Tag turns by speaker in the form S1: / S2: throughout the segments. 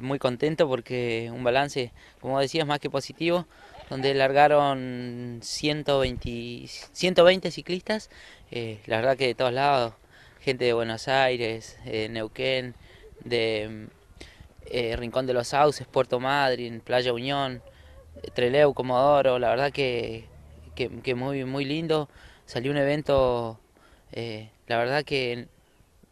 S1: Muy contento porque un balance, como decías, más que positivo, donde largaron 120, 120 ciclistas, eh, la verdad que de todos lados, gente de Buenos Aires, eh, Neuquén, de eh, Rincón de los Sauces, Puerto Madryn, Playa Unión, Treleu, Comodoro, la verdad que, muy, muy lindo, salió un evento, la verdad que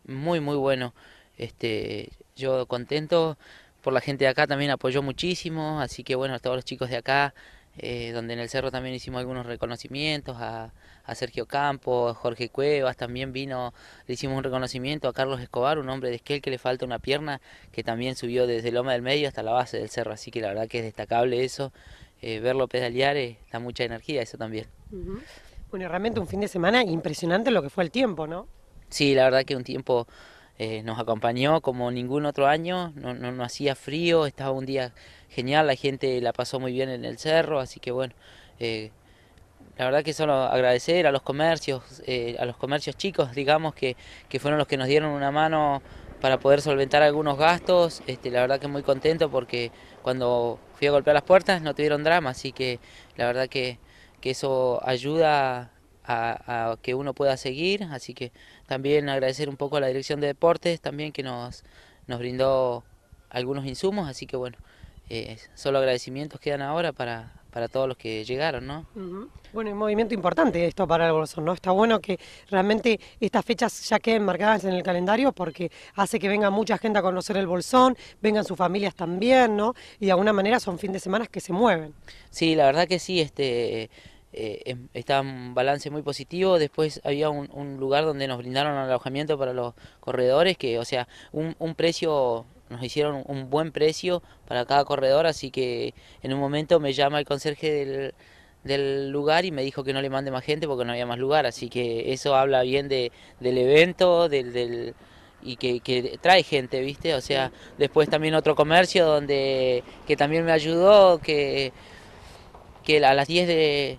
S1: muy, muy bueno. Este, yo contento, por la gente de acá también apoyó muchísimo, así que bueno, a todos los chicos de acá, eh, donde en el cerro también hicimos algunos reconocimientos a, Sergio Campo, a Jorge Cuevas, también vino, le hicimos un reconocimiento a Carlos Escobar, un hombre de Esquel que le falta una pierna, que también subió desde Loma del Medio hasta la base del cerro, así que la verdad que es destacable eso, eh, verlo pedalear eh, da mucha energía eso también. Bueno, realmente un fin de semana impresionante lo que fue el tiempo, ¿no? Sí, la verdad que un tiempo eh, nos acompañó como ningún otro año, no, no, hacía frío, estaba un día genial, la gente la pasó muy bien en el cerro, así que bueno, eh, la verdad que solo agradecer a los comercios, eh, a los comercios chicos, digamos, que, que, fueron los que nos dieron una mano para poder solventar algunos gastos, este, la verdad que muy contento porque cuando fui a golpear las puertas no tuvieron drama, así que la verdad que, que eso ayuda a que uno pueda seguir, así que también agradecer un poco a la Dirección de Deportes, también que nos, nos brindó algunos insumos, así que bueno, eh, solo agradecimientos quedan ahora para, para todos los que llegaron, ¿no? Bueno, un movimiento importante esto para el bolsón, ¿no? Está bueno que realmente estas fechas ya queden marcadas en el calendario porque hace que venga mucha gente a conocer el bolsón, vengan sus familias también, ¿no? Y de alguna manera son fin de semana que se mueven. Sí, la verdad que sí, este eh, em, estaba un balance muy positivo. Después había un, lugar donde nos brindaron alojamiento para los corredores, que, o sea, un, precio, nos hicieron un buen precio para cada corredor, así que en un momento me llama el conserje del, lugar y me dijo que no le mande más gente porque no había más lugar, así que eso habla bien del evento, del, y que, trae gente, ¿viste? O sea, después también otro comercio donde que también me ayudó, que, que a las 10 de,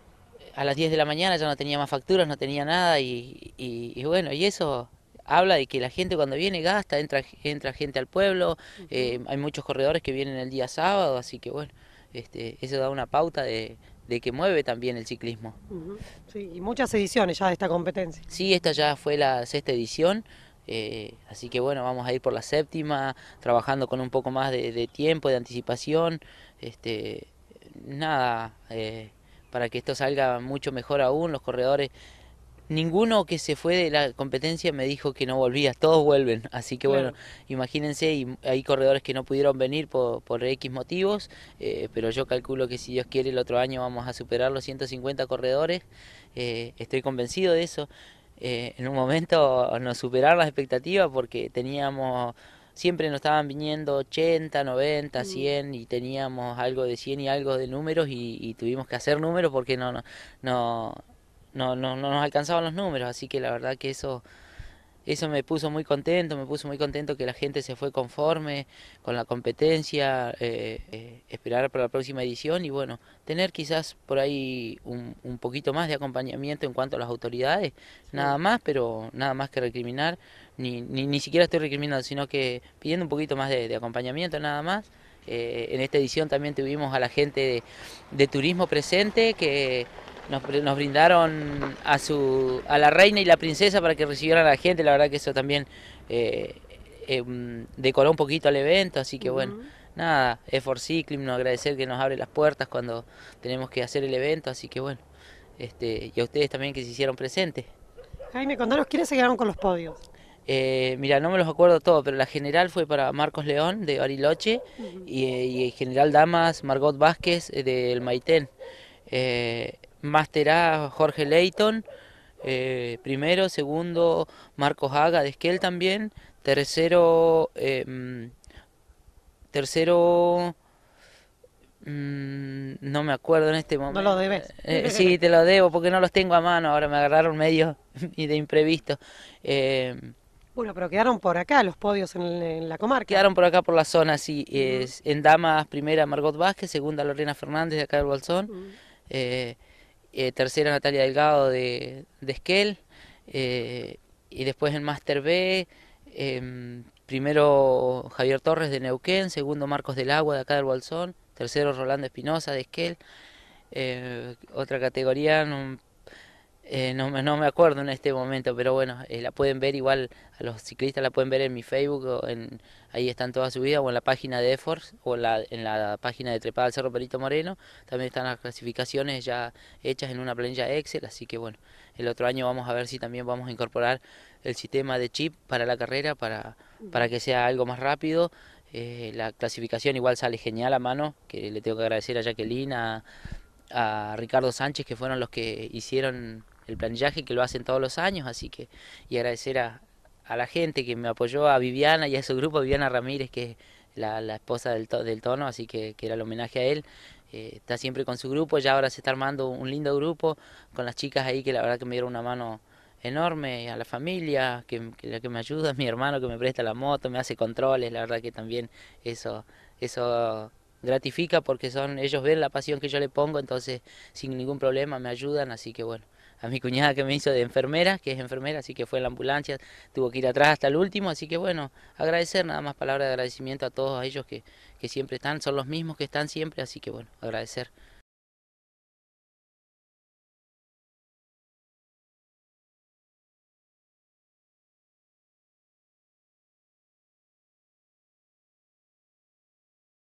S1: a las 10 de la mañana ya no tenía más facturas, no tenía nada y, bueno, y eso habla de que la gente cuando viene gasta, entra, entra gente al pueblo, eh, hay muchos corredores que vienen el día sábado, así que bueno, este, eso da una pauta de, que mueve también el ciclismo. Sí, y muchas ediciones ya de esta competencia. Sí, esta ya fue la sexta edición, eh, así que bueno, vamos a ir por la séptima, trabajando con un poco más de, tiempo, de anticipación, este, nada... Eh, para que esto salga mucho mejor aún. Los corredores, ninguno que se fue de la competencia me dijo que no volvía, todos vuelven. Así que bueno, imagínense, y hay corredores que no pudieron venir por, X motivos, eh, pero yo calculo que si Dios quiere el otro año vamos a superar los 150 corredores. Eh, estoy convencido de eso. Eh, en un momento nos superar las expectativas porque teníamos siempre nos estaban viniendo 80, 90, 100 y teníamos algo de 100 y algo de números y, y tuvimos que hacer números porque no, no, no, no, no nos alcanzaban los números, así que la verdad que eso eso me puso muy contento, me puso muy contento que la gente se fue conforme con la competencia, eh, eh, esperar para la próxima edición y bueno, tener quizás por ahí un, poquito más de acompañamiento en cuanto a las autoridades, nada más, pero nada más que recriminar, ni, ni, ni, siquiera estoy recriminando, sino que pidiendo un poquito más de, acompañamiento nada más. Eh, en esta edición también tuvimos a la gente de turismo presente que nos, brindaron a, su, a la reina y la princesa para que recibieran a la gente. La verdad que eso también eh, eh, mm, decoró un poquito al evento, así que bueno. Nada, es for Cycling, agradecer que nos abre las puertas cuando tenemos que hacer el evento, así que bueno, este, y a ustedes también que se hicieron presentes. Jaime, contanos quiénes se quedaron con los podios. Eh, mira, no me los acuerdo todos, pero la general fue para Marcos León de Bariloche eh, y, el general Damas Margot Vázquez del Maitén. A, Jorge Leighton, eh, primero, segundo Marcos Haga de Esquel también, tercero, em, tercero, mm, no me acuerdo en este momento. No lo debes. Eh, eh, sí, te lo debo porque no los tengo a mano, ahora me agarraron medio y de imprevisto. Em, bueno, pero quedaron por acá los podios en, la comarca. Quedaron por acá por la zona, sí. en damas, primera Margot Vázquez, segunda Lorena Fernández de acá del Bolsón. Eh, tercera Natalia Delgado de, Esquel, eh, y después en Master B, em, primero Javier Torres de Neuquén, segundo Marcos del Agua de acá del Bolsón, tercero Rolando Espinosa de Esquel, eh, otra categoría, eh, no, no, me acuerdo en este momento, pero bueno, eh, la pueden ver igual, a los ciclistas la pueden ver en mi Facebook, o en, ahí están todas vida, o en la página de EFORS, o en la, en la página de Trepada al Cerro Perito Moreno, también están las clasificaciones ya hechas en una planilla Excel, así que bueno, el otro año vamos a ver si también vamos a incorporar el sistema de chip para la carrera, para, para que sea algo más rápido, eh, la clasificación igual sale genial a mano, que le tengo que agradecer a Jacqueline, a Ricardo Sánchez, que fueron los que hicieron el planillaje que lo hacen todos los años, así que y agradecer a, a la gente que me apoyó, a Viviana y a su grupo, Viviana Ramírez, que es la, esposa del, del, tono, así que, era el homenaje a él. Eh, está siempre con su grupo, ya ahora se está armando un lindo grupo con las chicas ahí que la verdad que me dieron una mano enorme, a la familia, que, la que me ayuda, mi hermano que me presta la moto, me hace controles, la verdad que también eso, eso gratifica porque son, ellos ven la pasión que yo le pongo, entonces sin ningún problema me ayudan, así que bueno, a mi cuñada que me hizo de enfermera, que es enfermera, así que fue en la ambulancia, tuvo que ir atrás hasta el último, así que bueno, agradecer nada más palabras de agradecimiento a todos ellos que, que siempre están, son los mismos que están siempre, así que bueno, agradecer.